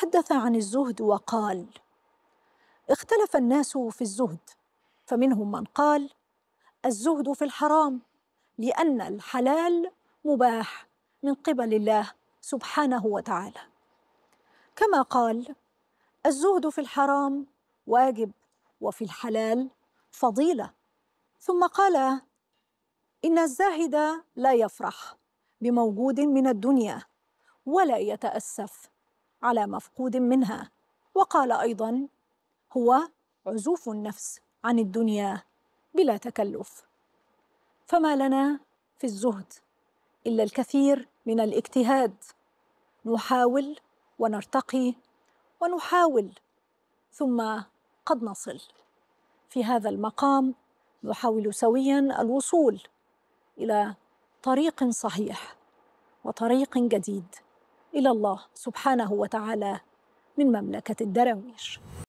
تحدث عن الزهد وقال اختلف الناس في الزهد فمنهم من قال الزهد في الحرام لان الحلال مباح من قبل الله سبحانه وتعالى كما قال الزهد في الحرام واجب وفي الحلال فضيله ثم قال ان الزاهد لا يفرح بموجود من الدنيا ولا يتاسف على مفقود منها وقال ايضا هو عزوف النفس عن الدنيا بلا تكلف فما لنا في الزهد الا الكثير من الاجتهاد نحاول ونرتقي ونحاول ثم قد نصل في هذا المقام نحاول سويا الوصول الى طريق صحيح وطريق جديد إلى الله سبحانه وتعالى من مملكة الدراويش